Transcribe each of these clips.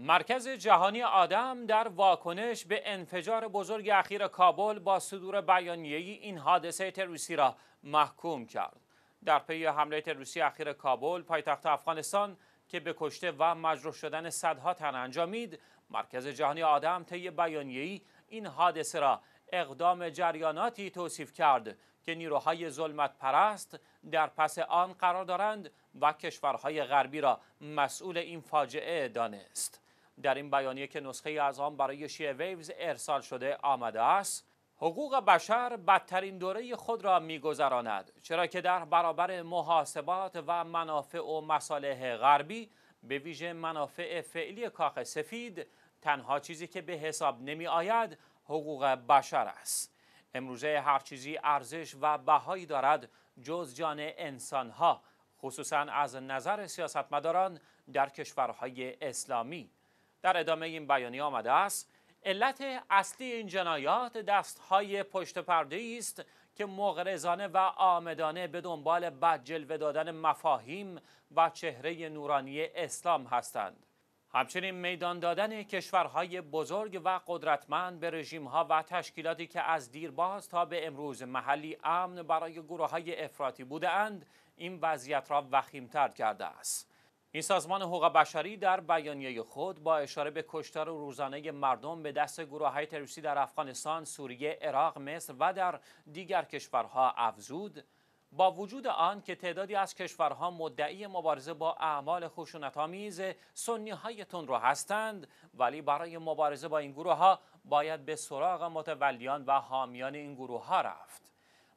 مرکز جهانی آدم در واکنش به انفجار بزرگ اخیر کابل با صدور بیانیه این حادثه تروریستی را محکوم کرد. در پی حمله تروریستی اخیر کابل پایتخت افغانستان که به کشته و مجروح شدن صدها تن انجامید، مرکز جهانی آدم طی بیانیه‌ای این حادثه را اقدام جریاناتی توصیف کرد که نیروهای ظلمت پرست در پس آن قرار دارند و کشورهای غربی را مسئول این فاجعه دانست. در این بیانیه که نسخه از آن برای شیعه ویوز ارسال شده آمده است حقوق بشر بدترین دوره خود را میگذراند چرا که در برابر محاسبات و منافع و مصالح غربی به ویژه منافع فعلی کاخ سفید تنها چیزی که به حساب نمی آید حقوق بشر است امروزه هر چیزی ارزش و بهایی دارد جز جان انسانها خصوصا از نظر سیاستمداران در کشورهای اسلامی در ادامه این بیانیه آمده است علت اصلی این جنایات دستهای پشت پرده است که مغرضانه و آمدانه به دنبال بدجلوه دادن مفاهیم و چهره نورانی اسلام هستند همچنین میدان دادن کشورهای بزرگ و قدرتمند به رژیمها و تشکیلاتی که از دیرباز تا به امروز محلی امن برای گروه های افراطی بودند این وضعیت را وخیمتر کرده است این سازمان حقوق بشری در بیانیه خود با اشاره به کشتار روزانه مردم به دست گروه های تروریستی در افغانستان، سوریه، عراق، مصر و در دیگر کشورها افزود با وجود آن که تعدادی از کشورها مدعی مبارزه با اعمال خشونت‌آمیز سنی های رو هستند ولی برای مبارزه با این گروه ها باید به سراغ متولیان و حامیان این گروه ها رفت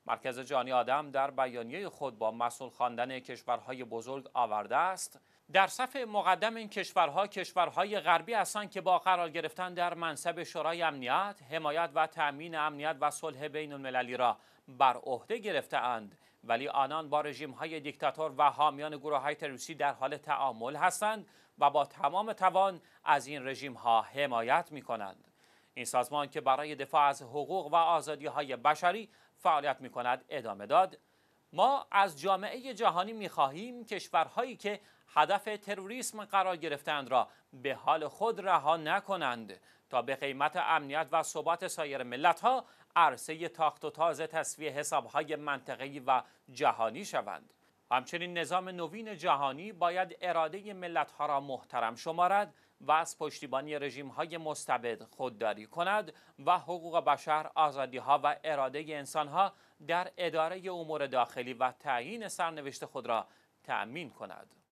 مرکز جهانی آدم در بیانیه خود با مسئول خواندن کشورهای بزرگ آورده است در صف مقدم این کشورها کشورهای غربی هستند که با قرار گرفتن در منصب شورای امنیت حمایت و تأمین امنیت و صلح بین المللی را بر عهده گرفتهاند ولی آنان با رژیم های دیکتاتور و حامیان گروه های تروریستی در حال تعامل هستند و با تمام توان از این رژیم ها حمایت می کنند. این سازمان که برای دفاع از حقوق و آزادی های بشری فعالیت می کند ادامه داد ما از جامعه جهانی می خواهیم کشورهایی که هدف تروریسم قرار گرفتند را به حال خود رها نکنند تا به قیمت امنیت و ثبات سایر ملت ها عرصه تاخت و تازه تصویه حساب های منطقی و جهانی شوند. همچنین نظام نوین جهانی باید اراده ملتها را محترم شمارد و از پشتیبانی رژیم های مستبد خودداری کند و حقوق بشر، آزادی ها و اراده انسان ها در اداره امور داخلی و تعیین سرنوشت خود را تأمین کند.